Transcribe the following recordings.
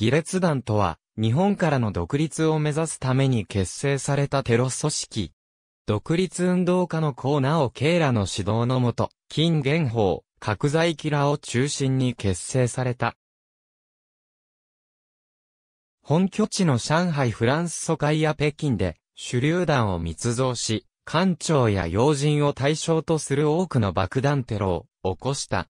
義列団とは、日本からの独立を目指すために結成されたテロ組織。独立運動家のコーナーをイラの指導のもと、金元宝、角材キラを中心に結成された。本拠地の上海フランス疎開や北京で、手榴弾を密造し、艦長や要人を対象とする多くの爆弾テロを起こした。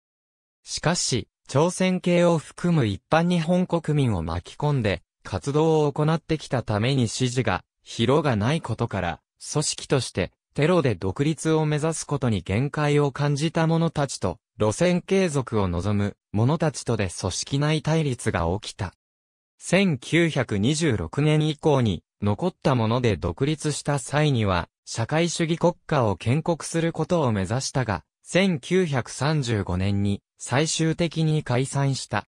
しかし、朝鮮系を含む一般日本国民を巻き込んで、活動を行ってきたために支持が、広がないことから、組織として、テロで独立を目指すことに限界を感じた者たちと、路線継続を望む者たちとで組織内対立が起きた。1926年以降に、残ったもので独立した際には、社会主義国家を建国することを目指したが、1935年に最終的に解散した。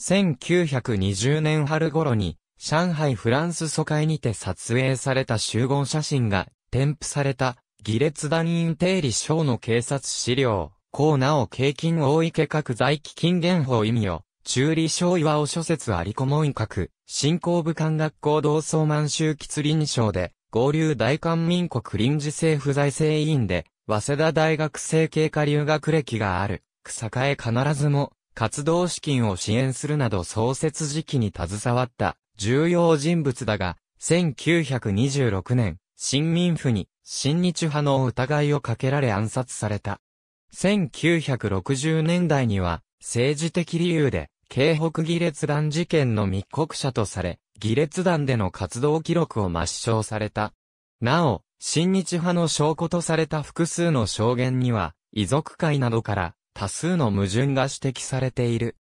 1920年春頃に上海フランス疎開にて撮影された集合写真が添付された儀列団員定理省の警察資料、コーナを景金大池各在基金言法意味を、中理省岩尾諸説ありこもん各、新興武官学校同窓満州吉林省で、合流大韓民国臨時政府財政委員で、早稲田大学生経過留学歴がある、草加へ必ずも、活動資金を支援するなど創設時期に携わった重要人物だが、1926年、新民府に、新日派の疑いをかけられ暗殺された。1960年代には、政治的理由で、京北議列団事件の密告者とされ、議列団での活動記録を抹消された。なお、新日派の証拠とされた複数の証言には、遺族会などから多数の矛盾が指摘されている。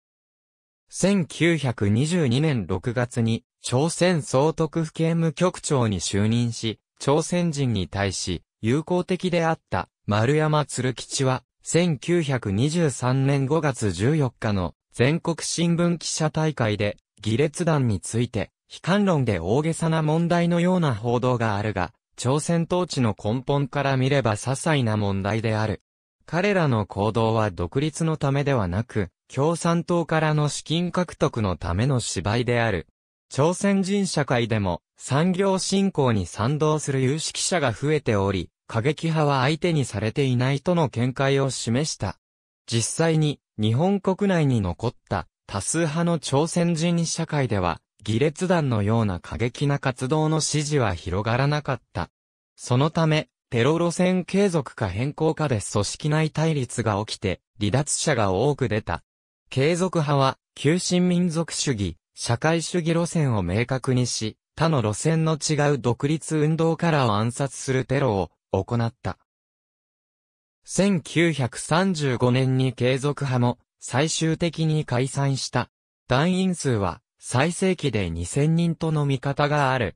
1922年6月に、朝鮮総督府警務局長に就任し、朝鮮人に対し、友好的であった丸山鶴吉は、1923年5月14日の全国新聞記者大会で、議列団について、悲観論で大げさな問題のような報道があるが、朝鮮統治の根本から見れば些細な問題である。彼らの行動は独立のためではなく、共産党からの資金獲得のための芝居である。朝鮮人社会でも産業振興に賛同する有識者が増えており、過激派は相手にされていないとの見解を示した。実際に日本国内に残った多数派の朝鮮人社会では義列団のような過激な活動の支持は広がらなかった。そのため、テロ路線継続か変更かで組織内対立が起きて、離脱者が多く出た。継続派は、急進民族主義、社会主義路線を明確にし、他の路線の違う独立運動からを暗殺するテロを行った。1935年に継続派も最終的に解散した。団員数は最盛期で2000人との見方がある。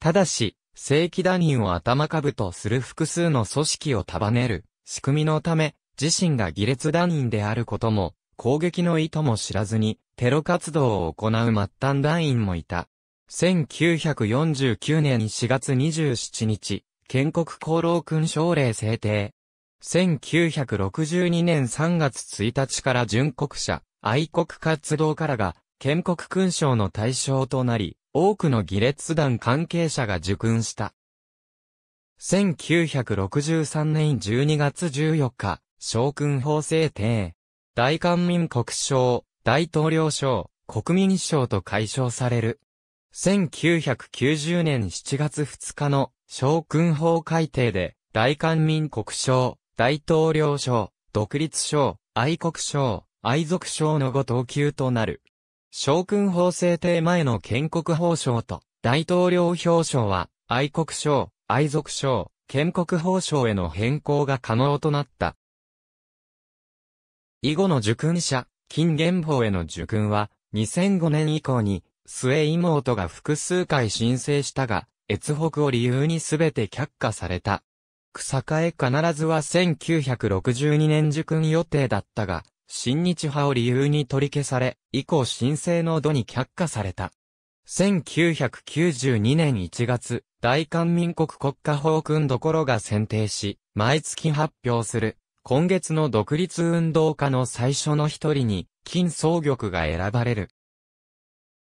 ただし、正規団員を頭株とする複数の組織を束ねる仕組みのため、自身が儀列団員であることも、攻撃の意図も知らずに、テロ活動を行う末端団員もいた。1949年4月27日、建国功労勲章令制定。1962年3月1日から準国者、愛国活動からが建国勲章の対象となり、多くの儀列団関係者が受勲した。1963年12月14日、将軍法制定、大韓民国賞、大統領賞、国民賞と解消される。1990年7月2日の将軍法改定で、大韓民国賞、大統領賞、独立賞、愛国賞、愛族賞のご等級となる。将軍法制定前の建国法章と大統領表彰は愛国省、愛族省、建国法章への変更が可能となった。以後の受勲者、金元法への受勲は2005年以降に末妹が複数回申請したが、越北を理由に全て却下された。草加え必ずは1962年受勲予定だったが、新日派を理由に取り消され、以降新生の度に却下された。1992年1月、大韓民国国家法訓どころが選定し、毎月発表する、今月の独立運動家の最初の一人に、金総玉が選ばれる。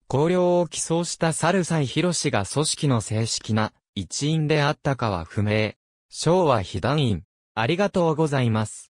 綱領を起草した猿斎博が組織の正式な一員であったかは不明。昭和被弾員。ありがとうございます。